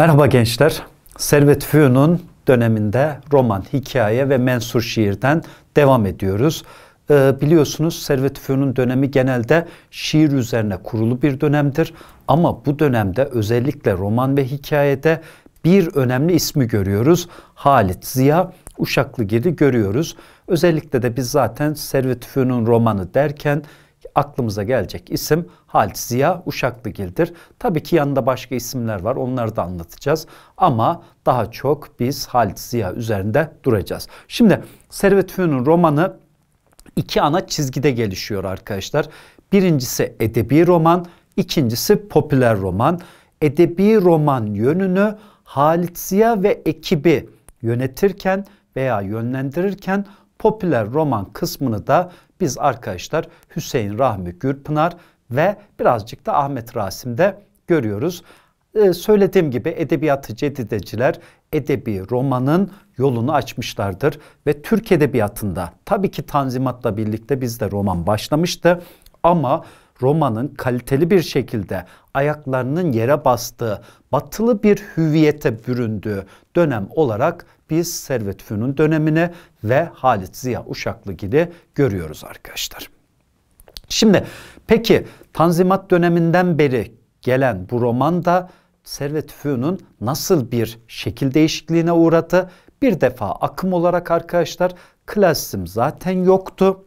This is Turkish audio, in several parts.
Merhaba gençler. Servet Fünun döneminde roman, hikaye ve mensur şiirden devam ediyoruz. Ee, biliyorsunuz Servet Fünun dönemi genelde şiir üzerine kurulu bir dönemdir. Ama bu dönemde özellikle roman ve hikayede bir önemli ismi görüyoruz. Halit Ziya Uşaklıgil'i görüyoruz. Özellikle de biz zaten Servet Fünun romanı derken aklımıza gelecek isim Halit Ziya Uşaklıgil'dir. Tabii ki yanında başka isimler var onları da anlatacağız ama daha çok biz Halit Ziya üzerinde duracağız. Şimdi Servet Fünun romanı iki ana çizgide gelişiyor arkadaşlar. Birincisi edebi roman, ikincisi popüler roman. Edebi roman yönünü Halit Ziya ve ekibi yönetirken veya yönlendirirken popüler roman kısmını da biz arkadaşlar Hüseyin Rahmi Gürpınar ve birazcık da Ahmet Rasim'de görüyoruz. Ee, söylediğim gibi edebiyatı cedideciler edebi romanın yolunu açmışlardır ve Türk edebiyatında tabii ki Tanzimat'la birlikte bizde roman başlamıştı ama romanın kaliteli bir şekilde ayaklarının yere bastığı, batılı bir hüviyete büründüğü dönem olarak biz Servet Fünun dönemine ve Halit Ziya Uşaklı gibi görüyoruz arkadaşlar. Şimdi peki Tanzimat döneminden beri gelen bu romanda Servet Fünun nasıl bir şekil değişikliğine uğradı? Bir defa akım olarak arkadaşlar klasizm zaten yoktu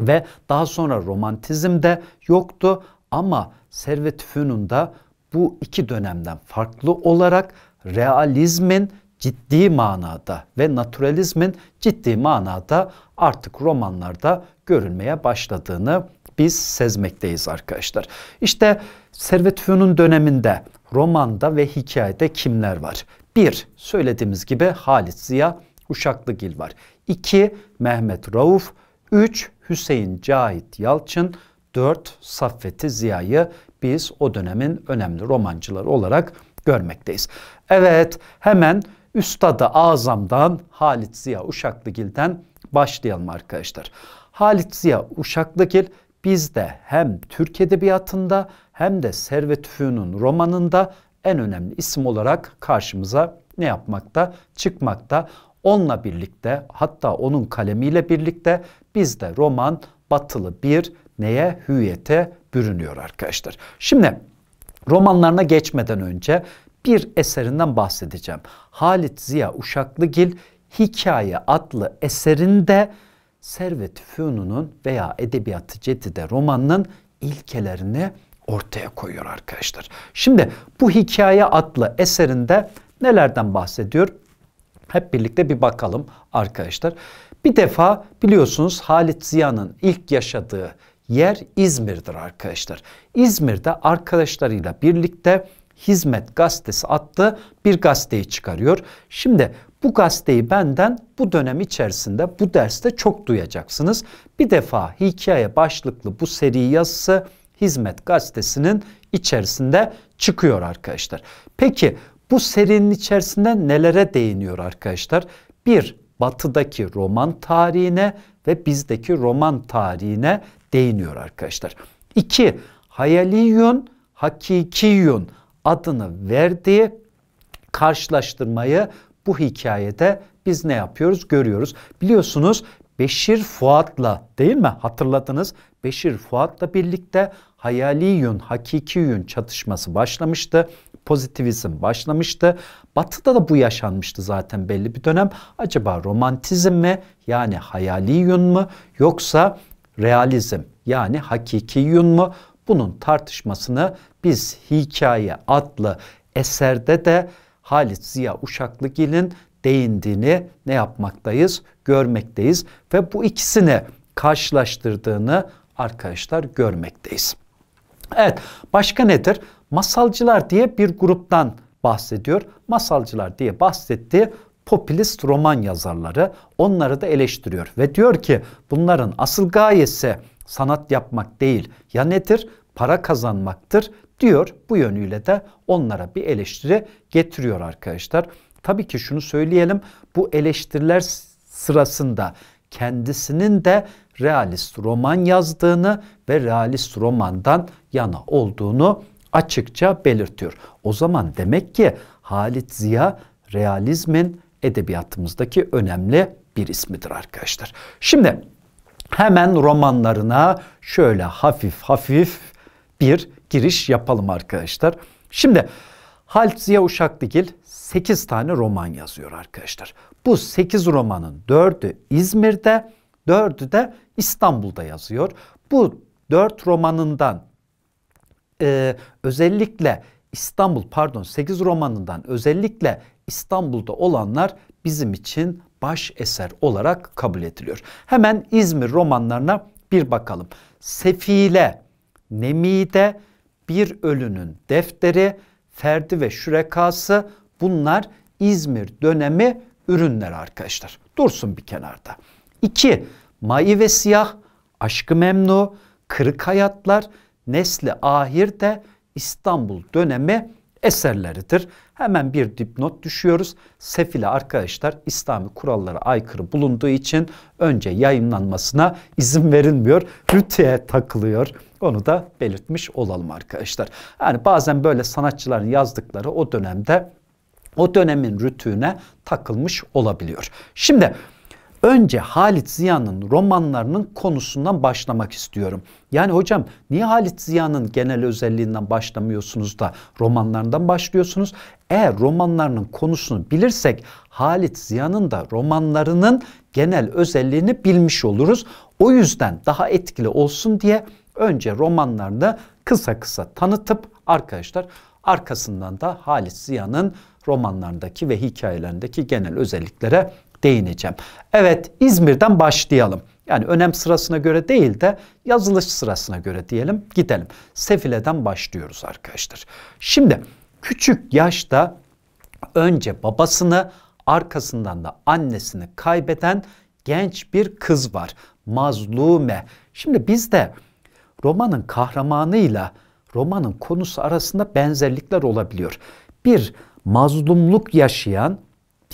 ve daha sonra romantizm de yoktu ama Servet Fünun'da bu iki dönemden farklı olarak realizmin ciddi manada ve naturalizmin ciddi manada artık romanlarda görülmeye başladığını biz sezmekteyiz arkadaşlar. İşte Servet Fünun döneminde romanda ve hikayede kimler var? Bir, söylediğimiz gibi Halit Ziya Uşaklıgil var. İki, Mehmet Rauf. Üç, Hüseyin Cahit Yalçın. Dört, Saffeti Ziya'yı biz o dönemin önemli romancıları olarak görmekteyiz. Evet, hemen Üstad-ı Azam'dan Halit Ziya Uşaklıgil'den başlayalım arkadaşlar. Halit Ziya Uşaklıgil bizde hem Türk Edebiyatı'nda hem de Servet Fünun romanında en önemli isim olarak karşımıza ne yapmakta? Çıkmakta. Onunla birlikte hatta onun kalemiyle birlikte bizde roman batılı bir neye hüyete bürünüyor arkadaşlar. Şimdi romanlarına geçmeden önce bir eserinden bahsedeceğim. Halit Ziya Uşaklıgil Hikaye adlı eserinde Servet Fünun'un veya Edebiyatı Cedide romanının ilkelerini ortaya koyuyor arkadaşlar. Şimdi bu hikaye adlı eserinde nelerden bahsediyor? Hep birlikte bir bakalım arkadaşlar. Bir defa biliyorsunuz Halit Ziya'nın ilk yaşadığı yer İzmir'dir arkadaşlar. İzmir'de arkadaşlarıyla birlikte Hizmet gazetesi attı. Bir gazeteyi çıkarıyor. Şimdi bu gazeteyi benden bu dönem içerisinde bu derste çok duyacaksınız. Bir defa hikaye başlıklı bu seri yazısı Hizmet gazetesinin içerisinde çıkıyor arkadaşlar. Peki bu serinin içerisinde nelere değiniyor arkadaşlar? Bir, batıdaki roman tarihine ve bizdeki roman tarihine değiniyor arkadaşlar. İki, hayali hakiki hakikiyun, adını verdiği karşılaştırmayı bu hikayede biz ne yapıyoruz görüyoruz. Biliyorsunuz Beşir Fuat'la değil mi hatırladınız? Beşir Fuat'la birlikte hayali yün, hakiki yün çatışması başlamıştı. Pozitivizm başlamıştı. Batı'da da bu yaşanmıştı zaten belli bir dönem. Acaba romantizm mi yani hayali yün mü yoksa realizm yani hakiki yün mü? Bunun tartışmasını biz Hikaye adlı eserde de Halit Ziya Uşaklıgil'in değindiğini ne yapmaktayız? Görmekteyiz ve bu ikisini karşılaştırdığını arkadaşlar görmekteyiz. Evet başka nedir? Masalcılar diye bir gruptan bahsediyor. Masalcılar diye bahsettiği popülist roman yazarları onları da eleştiriyor ve diyor ki bunların asıl gayesi sanat yapmak değil ya nedir? Para kazanmaktır diyor. Bu yönüyle de onlara bir eleştiri getiriyor arkadaşlar. Tabii ki şunu söyleyelim. Bu eleştiriler sırasında kendisinin de realist roman yazdığını ve realist romandan yana olduğunu açıkça belirtiyor. O zaman demek ki Halit Ziya realizmin edebiyatımızdaki önemli bir ismidir arkadaşlar. Şimdi hemen romanlarına şöyle hafif hafif bir giriş yapalım arkadaşlar. Şimdi Halit Ziya Uşaklıgil 8 tane roman yazıyor arkadaşlar. Bu 8 romanın 4'ü İzmir'de, 4'ü de İstanbul'da yazıyor. Bu 4 romanından e, özellikle İstanbul pardon 8 romanından özellikle İstanbul'da olanlar bizim için baş eser olarak kabul ediliyor. Hemen İzmir romanlarına bir bakalım. Sefile nemide bir ölünün defteri, ferdi ve şürekası bunlar İzmir dönemi ürünler arkadaşlar. Dursun bir kenarda. 2. Mai ve Siyah, Aşkı Memnu, Kırık Hayatlar, Nesli Ahir'de İstanbul dönemi eserleridir. Hemen bir dipnot düşüyoruz. Sefile arkadaşlar İslami kurallara aykırı bulunduğu için önce yayınlanmasına izin verilmiyor. Rütüye takılıyor. Onu da belirtmiş olalım arkadaşlar. Yani bazen böyle sanatçıların yazdıkları o dönemde o dönemin rütüğüne takılmış olabiliyor. Şimdi Önce Halit Ziya'nın romanlarının konusundan başlamak istiyorum. Yani hocam niye Halit Ziya'nın genel özelliğinden başlamıyorsunuz da romanlarından başlıyorsunuz? Eğer romanlarının konusunu bilirsek Halit Ziya'nın da romanlarının genel özelliğini bilmiş oluruz. O yüzden daha etkili olsun diye önce romanlarını kısa kısa tanıtıp arkadaşlar arkasından da Halit Ziya'nın romanlarındaki ve hikayelerindeki genel özelliklere değineceğim. Evet İzmir'den başlayalım. Yani önem sırasına göre değil de yazılış sırasına göre diyelim gidelim. Sefile'den başlıyoruz arkadaşlar. Şimdi küçük yaşta önce babasını arkasından da annesini kaybeden genç bir kız var. Mazlume. Şimdi bizde romanın kahramanıyla romanın konusu arasında benzerlikler olabiliyor. Bir mazlumluk yaşayan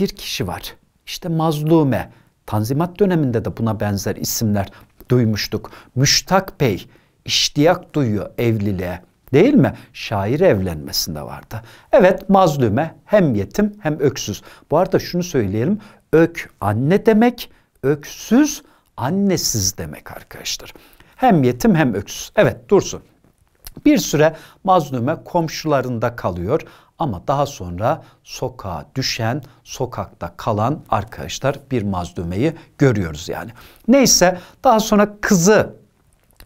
bir kişi var. İşte mazlume, Tanzimat döneminde de buna benzer isimler duymuştuk. Müştak Bey iştiyak duyuyor evliliğe değil mi? Şair evlenmesinde vardı. Evet mazlume hem yetim hem öksüz. Bu arada şunu söyleyelim. Ök anne demek, öksüz annesiz demek arkadaşlar. Hem yetim hem öksüz. Evet dursun. Bir süre mazlume komşularında kalıyor. Ama daha sonra sokağa düşen, sokakta kalan arkadaşlar bir mazlumeyi görüyoruz yani. Neyse daha sonra kızı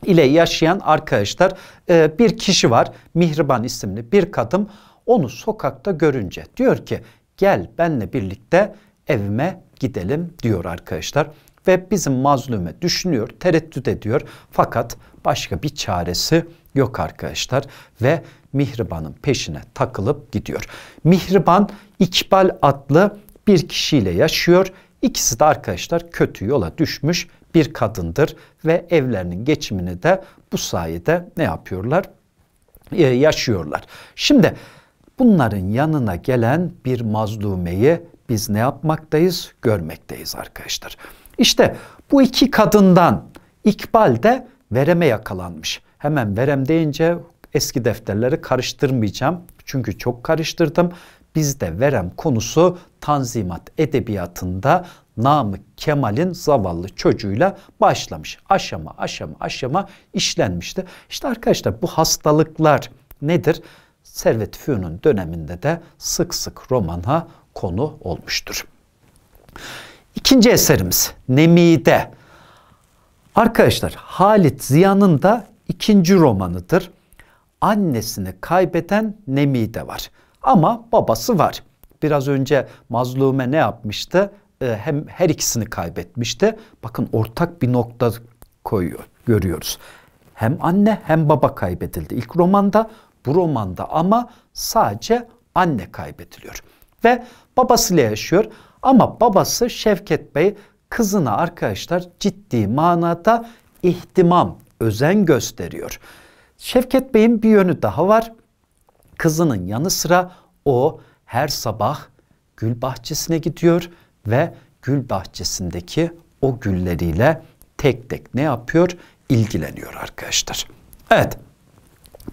ile yaşayan arkadaşlar e, bir kişi var. Mihriban isimli bir kadın onu sokakta görünce diyor ki gel benle birlikte evime gidelim diyor arkadaşlar. Ve bizim mazlume düşünüyor, tereddüt ediyor fakat başka bir çaresi yok arkadaşlar ve Mihriban'ın peşine takılıp gidiyor. Mihriban İkbal adlı bir kişiyle yaşıyor. İkisi de arkadaşlar kötü yola düşmüş bir kadındır ve evlerinin geçimini de bu sayede ne yapıyorlar? Ee, yaşıyorlar. Şimdi bunların yanına gelen bir mazlumeyi biz ne yapmaktayız? Görmekteyiz arkadaşlar. İşte bu iki kadından İkbal de vereme yakalanmış. Hemen verem deyince eski defterleri karıştırmayacağım. Çünkü çok karıştırdım. Bizde verem konusu Tanzimat edebiyatında Namık Kemal'in zavallı çocuğuyla başlamış. Aşama aşama aşama işlenmişti. İşte arkadaşlar bu hastalıklar nedir? Servet Fünun döneminde de sık sık romana konu olmuştur. İkinci eserimiz Nemide. Arkadaşlar Halit Ziya'nın da ikinci romanıdır. Annesini kaybeden Nemi de var ama babası var. Biraz önce Mazlume ne yapmıştı? Ee, hem her ikisini kaybetmişti. Bakın ortak bir nokta koyuyor, görüyoruz. Hem anne hem baba kaybedildi ilk romanda. Bu romanda ama sadece anne kaybediliyor. Ve babasıyla yaşıyor. Ama babası Şevket Bey kızına arkadaşlar ciddi manada ihtimam özen gösteriyor. Şevket Bey'in bir yönü daha var. Kızının yanı sıra o her sabah gül bahçesine gidiyor ve gül bahçesindeki o gülleriyle tek tek ne yapıyor? İlgileniyor arkadaşlar. Evet.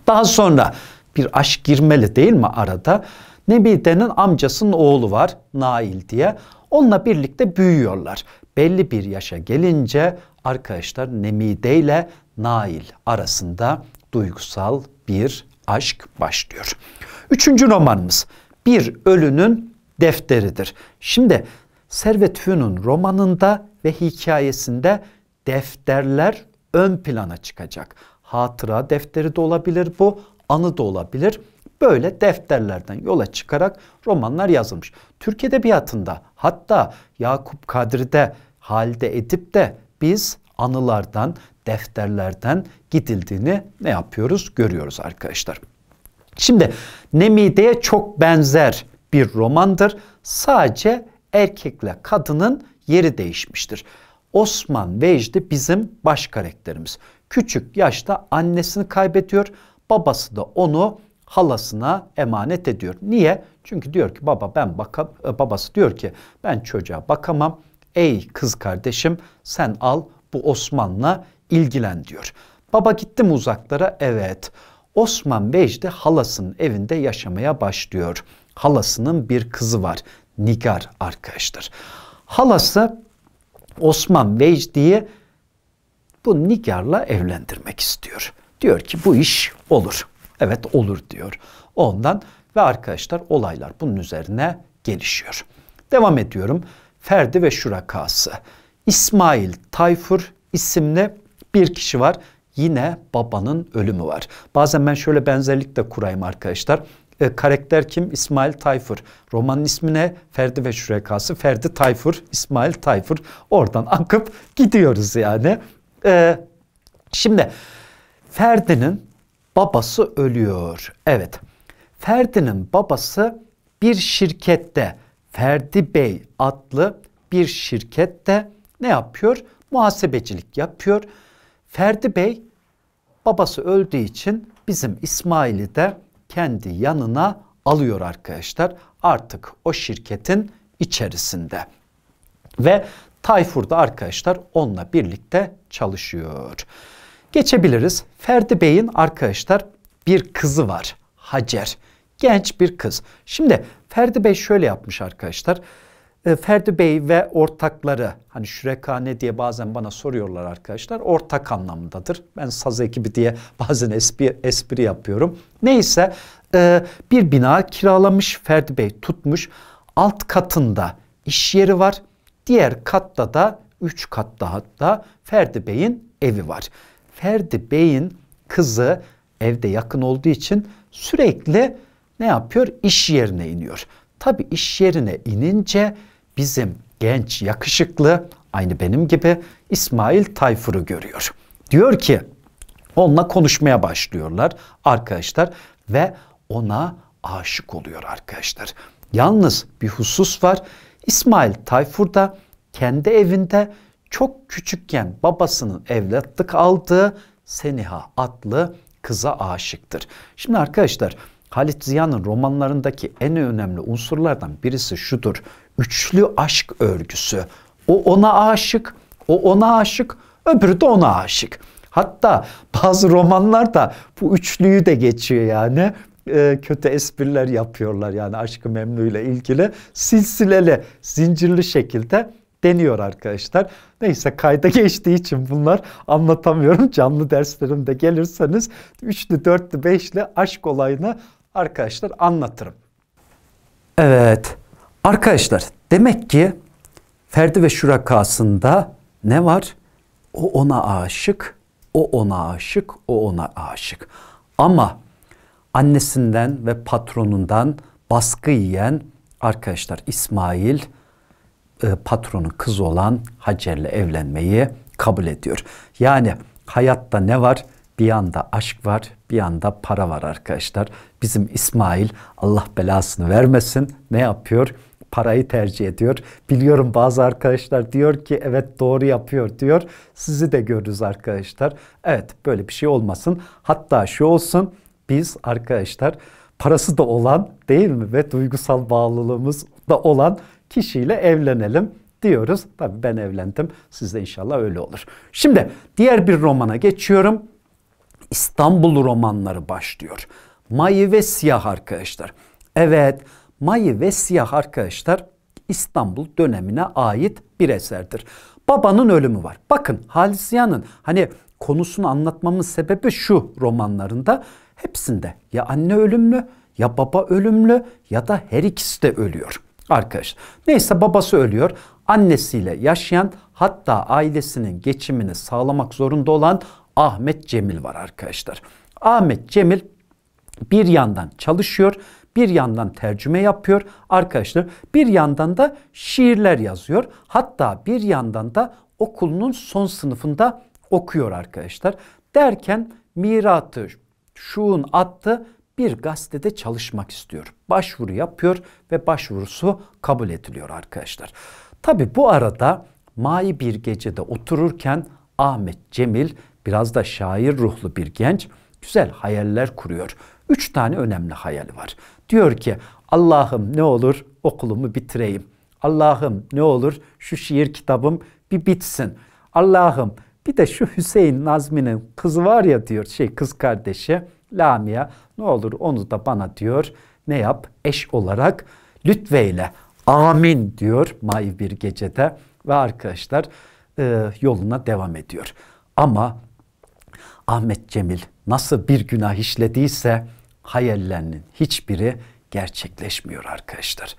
Daha sonra bir aşk girmeli değil mi arada? Nebide'nin amcasının oğlu var Nail diye. Onunla birlikte büyüyorlar. Belli bir yaşa gelince arkadaşlar Nemide ile Nail arasında duygusal bir aşk başlıyor. Üçüncü romanımız Bir Ölünün Defteridir. Şimdi Servet Fünun romanında ve hikayesinde defterler ön plana çıkacak. Hatıra defteri de olabilir bu, anı da olabilir. Böyle defterlerden yola çıkarak romanlar yazılmış. Türk Edebiyatı'nda hatta Yakup Kadri'de halde edip de biz anılardan, defterlerden gidildiğini ne yapıyoruz? Görüyoruz arkadaşlar. Şimdi Nemide'ye çok benzer bir romandır. Sadece erkekle kadının yeri değişmiştir. Osman Vecdi bizim baş karakterimiz. Küçük yaşta annesini kaybediyor. Babası da onu halasına emanet ediyor. Niye? Çünkü diyor ki baba ben baka, e, babası diyor ki ben çocuğa bakamam. Ey kız kardeşim sen al bu Osman'la ilgilen diyor. Baba gitti mi uzaklara? Evet. Osman Bejde halasının evinde yaşamaya başlıyor. Halasının bir kızı var. Nigar arkadaşlar. Halası Osman Vecdi'yi bu Nigar'la evlendirmek istiyor. Diyor ki bu iş olur. Evet olur diyor. Ondan ve arkadaşlar olaylar bunun üzerine gelişiyor. Devam ediyorum. Ferdi ve şurakası. İsmail Tayfur isimli bir kişi var. Yine babanın ölümü var. Bazen ben şöyle benzerlik de kurayım arkadaşlar. E, karakter kim? İsmail Tayfur. Romanın ismi ne? Ferdi ve Şürekası. Ferdi Tayfur, İsmail Tayfur. Oradan akıp gidiyoruz yani. E, şimdi Ferdi'nin babası ölüyor. Evet. Ferdi'nin babası bir şirkette Ferdi Bey adlı bir şirkette ne yapıyor? Muhasebecilik yapıyor. Ferdi Bey babası öldüğü için bizim İsmail'i de kendi yanına alıyor arkadaşlar. Artık o şirketin içerisinde. Ve Tayfur da arkadaşlar onunla birlikte çalışıyor. Geçebiliriz. Ferdi Bey'in arkadaşlar bir kızı var. Hacer. Genç bir kız. Şimdi Ferdi Bey şöyle yapmış arkadaşlar. Arkadaşlar e, Ferdi Bey ve ortakları hani ne diye bazen bana soruyorlar arkadaşlar ortak anlamındadır. Ben saz ekibi diye bazen espri, espri yapıyorum. Neyse e, bir bina kiralamış Ferdi Bey tutmuş alt katında iş yeri var diğer katta da 3 katta hatta Ferdi Bey'in evi var. Ferdi Bey'in kızı evde yakın olduğu için sürekli ne yapıyor? İş yerine iniyor. Tabi iş yerine inince bizim genç, yakışıklı, aynı benim gibi İsmail Tayfur'u görüyor. Diyor ki onunla konuşmaya başlıyorlar arkadaşlar ve ona aşık oluyor arkadaşlar. Yalnız bir husus var. İsmail Tayfur da kendi evinde çok küçükken babasının evlatlık aldığı Seniha adlı kıza aşıktır. Şimdi arkadaşlar Halit Ziya'nın romanlarındaki en önemli unsurlardan birisi şudur. Üçlü aşk örgüsü. O ona aşık, o ona aşık, öbürü de ona aşık. Hatta bazı romanlar da bu üçlüyü de geçiyor yani. E, kötü espriler yapıyorlar yani Aşkı Memnu ile ilgili silsileli, zincirli şekilde deniyor arkadaşlar. Neyse kayda geçtiği için bunlar anlatamıyorum. Canlı derslerimde gelirseniz üçlü, dörtlü, beşli aşk olayını arkadaşlar anlatırım. Evet arkadaşlar demek ki Ferdi ve Şurakası'nda ne var? O ona aşık, o ona aşık, o ona aşık. Ama annesinden ve patronundan baskı yiyen arkadaşlar İsmail e, patronun kızı olan Hacer'le evlenmeyi kabul ediyor. Yani hayatta ne var? Bir yanda aşk var, bir yanda para var arkadaşlar. Bizim İsmail Allah belasını vermesin ne yapıyor? Parayı tercih ediyor. Biliyorum bazı arkadaşlar diyor ki evet doğru yapıyor diyor. Sizi de görürüz arkadaşlar. Evet böyle bir şey olmasın. Hatta şu olsun biz arkadaşlar parası da olan değil mi ve duygusal bağlılığımız da olan kişiyle evlenelim diyoruz. Tabii ben evlendim. Siz de inşallah öyle olur. Şimdi diğer bir romana geçiyorum. İstanbul romanları başlıyor. Mayı ve Siyah arkadaşlar. Evet Mayı ve Siyah arkadaşlar İstanbul dönemine ait bir eserdir. Babanın ölümü var. Bakın Halis Ziya'nın hani konusunu anlatmamın sebebi şu romanlarında hepsinde ya anne ölümlü ya baba ölümlü ya da her ikisi de ölüyor arkadaş. Neyse babası ölüyor. Annesiyle yaşayan hatta ailesinin geçimini sağlamak zorunda olan Ahmet Cemil var arkadaşlar. Ahmet Cemil bir yandan çalışıyor, bir yandan tercüme yapıyor arkadaşlar. Bir yandan da şiirler yazıyor. Hatta bir yandan da okulunun son sınıfında okuyor arkadaşlar. Derken miratı, şuun attı bir gazetede çalışmak istiyor. Başvuru yapıyor ve başvurusu kabul ediliyor arkadaşlar. Tabi bu arada Mai bir gecede otururken Ahmet Cemil biraz da şair ruhlu bir genç güzel hayaller kuruyor. Üç tane önemli hayali var. Diyor ki Allah'ım ne olur okulumu bitireyim. Allah'ım ne olur şu şiir kitabım bir bitsin. Allah'ım bir de şu Hüseyin Nazmi'nin kızı var ya diyor şey kız kardeşi Lamia ne olur onu da bana diyor ne yap eş olarak lütfeyle amin diyor May bir gecede ve arkadaşlar e, yoluna devam ediyor. Ama Ahmet Cemil nasıl bir günah işlediyse hayallerinin hiçbiri gerçekleşmiyor arkadaşlar.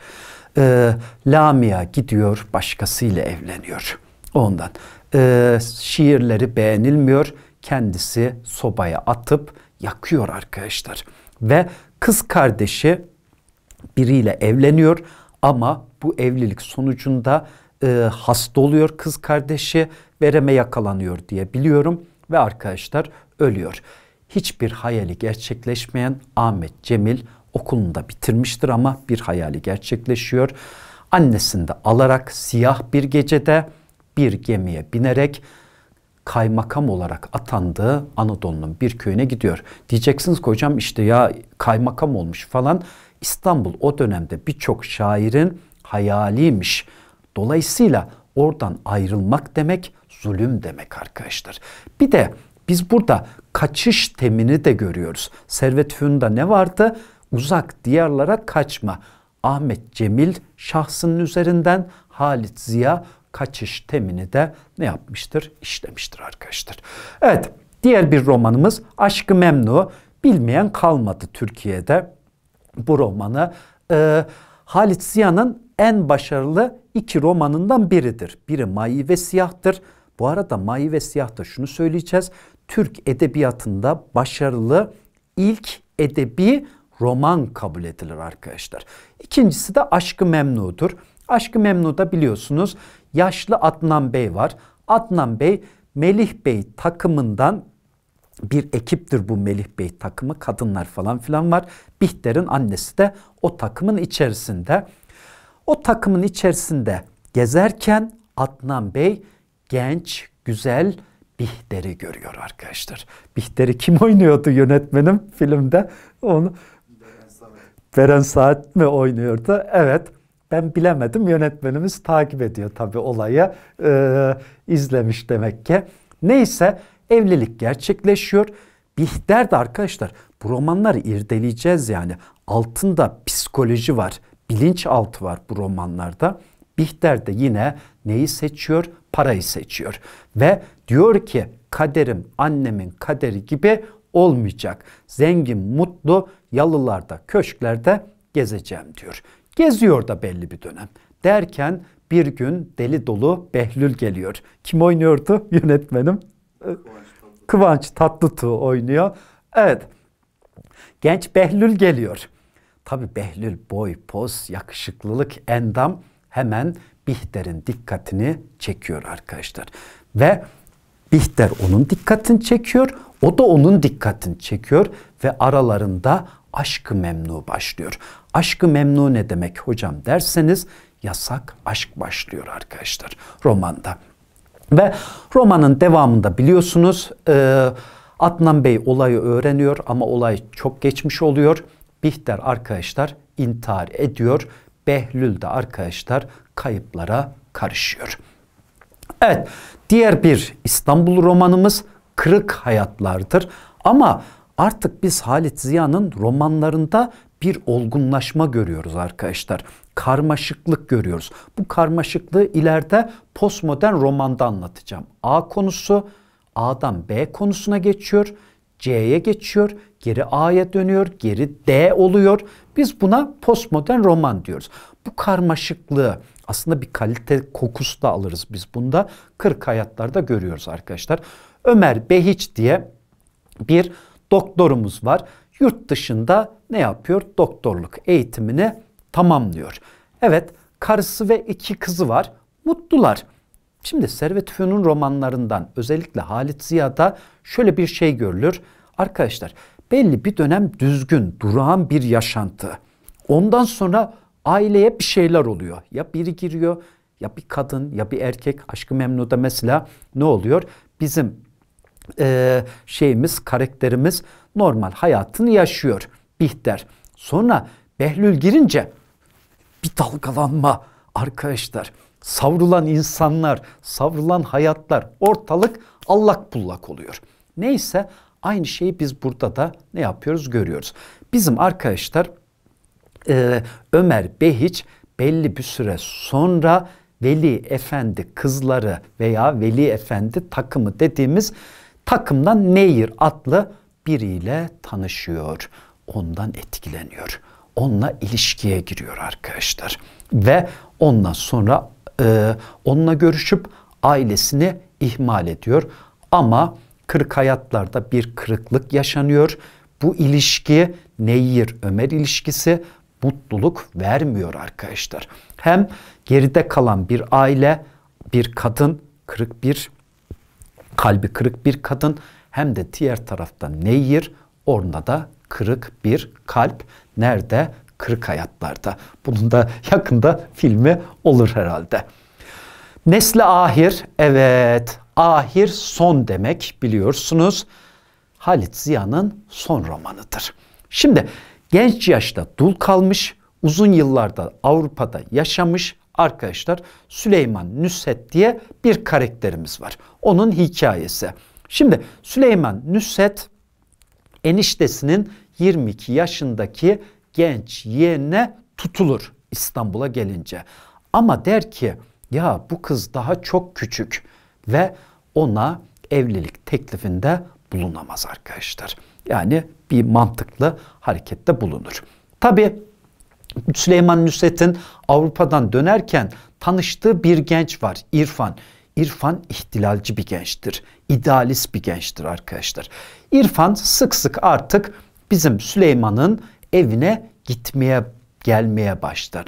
Ee, Lamia gidiyor başkasıyla evleniyor. Ondan ee, şiirleri beğenilmiyor. Kendisi sobaya atıp yakıyor arkadaşlar. Ve kız kardeşi biriyle evleniyor ama bu evlilik sonucunda e, hasta oluyor kız kardeşi vereme yakalanıyor diye biliyorum ve arkadaşlar ölüyor. Hiçbir hayali gerçekleşmeyen Ahmet Cemil okulunu da bitirmiştir ama bir hayali gerçekleşiyor. Annesini de alarak siyah bir gecede bir gemiye binerek kaymakam olarak atandığı Anadolu'nun bir köyüne gidiyor. Diyeceksiniz ki hocam işte ya kaymakam olmuş falan. İstanbul o dönemde birçok şairin hayaliymiş. Dolayısıyla Oradan ayrılmak demek zulüm demek arkadaşlar. Bir de biz burada kaçış temini de görüyoruz. Servet Fünun'da ne vardı? Uzak diyarlara kaçma. Ahmet Cemil şahsının üzerinden Halit Ziya kaçış temini de ne yapmıştır? İşlemiştir arkadaşlar. Evet diğer bir romanımız Aşkı Memnu. Bilmeyen kalmadı Türkiye'de bu romanı. Ee, Halit Ziya'nın en başarılı iki romanından biridir. Biri Mayı ve Siyah'tır. Bu arada Mayı ve Siyah'ta şunu söyleyeceğiz. Türk edebiyatında başarılı ilk edebi roman kabul edilir arkadaşlar. İkincisi de Aşkı Memnu'dur. Aşkı Memnu'da biliyorsunuz yaşlı Adnan Bey var. Adnan Bey Melih Bey takımından bir ekiptir bu Melih Bey takımı. Kadınlar falan filan var. Bihter'in annesi de o takımın içerisinde. O takımın içerisinde gezerken Adnan Bey genç, güzel Bihter'i görüyor arkadaşlar. Bihter'i kim oynuyordu yönetmenim filmde? Onu Beren Saat, Beren mi oynuyordu? Evet. Ben bilemedim. Yönetmenimiz takip ediyor tabii olayı. Ee, izlemiş demek ki. Neyse evlilik gerçekleşiyor. Bihter de arkadaşlar bu romanları irdeleyeceğiz yani. Altında psikoloji var bilinçaltı var bu romanlarda. Bihter de yine neyi seçiyor? Parayı seçiyor. Ve diyor ki kaderim annemin kaderi gibi olmayacak. Zengin, mutlu, yalılarda, köşklerde gezeceğim diyor. Geziyor da belli bir dönem. Derken bir gün deli dolu Behlül geliyor. Kim oynuyordu yönetmenim? Kıvanç, Tatlıtuğ. Kıvanç Tatlıtuğ oynuyor. Evet. Genç Behlül geliyor. Tabi Behlül boy, poz, yakışıklılık, endam hemen Bihter'in dikkatini çekiyor arkadaşlar. Ve Bihter onun dikkatini çekiyor, o da onun dikkatini çekiyor ve aralarında aşkı memnu başlıyor. Aşkı memnu ne demek hocam derseniz yasak aşk başlıyor arkadaşlar romanda. Ve romanın devamında biliyorsunuz e, Adnan Bey olayı öğreniyor ama olay çok geçmiş oluyor Bihter arkadaşlar intihar ediyor. Behlül de arkadaşlar kayıplara karışıyor. Evet diğer bir İstanbul romanımız Kırık Hayatlardır. Ama artık biz Halit Ziya'nın romanlarında bir olgunlaşma görüyoruz arkadaşlar. Karmaşıklık görüyoruz. Bu karmaşıklığı ileride postmodern romanda anlatacağım. A konusu A'dan B konusuna geçiyor. C'ye geçiyor, geri A'ya dönüyor, geri D oluyor. Biz buna postmodern roman diyoruz. Bu karmaşıklığı aslında bir kalite kokusu da alırız biz bunda. Kırk hayatlarda görüyoruz arkadaşlar. Ömer Behiç diye bir doktorumuz var. Yurt dışında ne yapıyor? Doktorluk eğitimini tamamlıyor. Evet, karısı ve iki kızı var. Mutlular. Şimdi Servet Fünun romanlarından özellikle Halit Ziya'da şöyle bir şey görülür. Arkadaşlar belli bir dönem düzgün, durağan bir yaşantı. Ondan sonra aileye bir şeyler oluyor. Ya biri giriyor ya bir kadın ya bir erkek aşkı memnuda mesela ne oluyor? Bizim e, şeyimiz, karakterimiz normal hayatını yaşıyor Bihter. Sonra Behlül girince bir dalgalanma arkadaşlar. Savrulan insanlar, savrulan hayatlar, ortalık allak bullak oluyor. Neyse Aynı şeyi biz burada da ne yapıyoruz görüyoruz. Bizim arkadaşlar e, Ömer Behiç belli bir süre sonra Veli Efendi kızları veya Veli Efendi takımı dediğimiz takımdan Neyir adlı biriyle tanışıyor. Ondan etkileniyor. Onunla ilişkiye giriyor arkadaşlar. Ve ondan sonra e, onunla görüşüp ailesini ihmal ediyor. Ama Kırık hayatlarda bir kırıklık yaşanıyor. Bu ilişki Neyir Ömer ilişkisi mutluluk vermiyor arkadaşlar. Hem geride kalan bir aile, bir kadın, kırık bir kalbi kırık bir kadın hem de diğer tarafta Neyir orada da kırık bir kalp. Nerede? Kırık hayatlarda. Bunun da yakında filmi olur herhalde. Nesli Ahir, evet ahir son demek biliyorsunuz. Halit Ziya'nın son romanıdır. Şimdi genç yaşta dul kalmış, uzun yıllarda Avrupa'da yaşamış arkadaşlar Süleyman Nüset diye bir karakterimiz var. Onun hikayesi. Şimdi Süleyman Nüset eniştesinin 22 yaşındaki genç yeğenine tutulur İstanbul'a gelince. Ama der ki ya bu kız daha çok küçük ve ona evlilik teklifinde bulunamaz arkadaşlar. Yani bir mantıklı harekette bulunur. Tabi Süleyman Nusret'in Avrupa'dan dönerken tanıştığı bir genç var İrfan. İrfan ihtilalci bir gençtir. İdealist bir gençtir arkadaşlar. İrfan sık sık artık bizim Süleyman'ın evine gitmeye gelmeye başlar.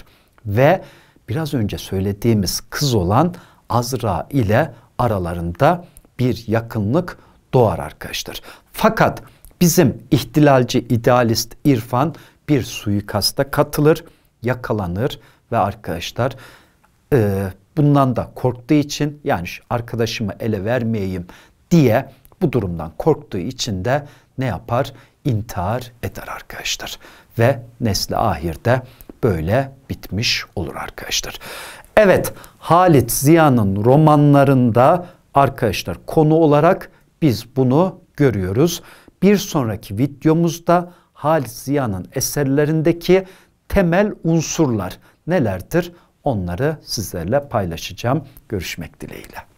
Ve biraz önce söylediğimiz kız olan Azra ile aralarında bir yakınlık doğar arkadaşlar. Fakat bizim ihtilalci idealist irfan bir suikasta katılır, yakalanır ve arkadaşlar e, bundan da korktuğu için yani şu arkadaşımı ele vermeyeyim diye bu durumdan korktuğu için de ne yapar? İntihar eder arkadaşlar. Ve nesli ahirde böyle bitmiş olur arkadaşlar. Evet Halit Ziya'nın romanlarında arkadaşlar konu olarak biz bunu görüyoruz. Bir sonraki videomuzda Halit Ziya'nın eserlerindeki temel unsurlar nelerdir onları sizlerle paylaşacağım. Görüşmek dileğiyle.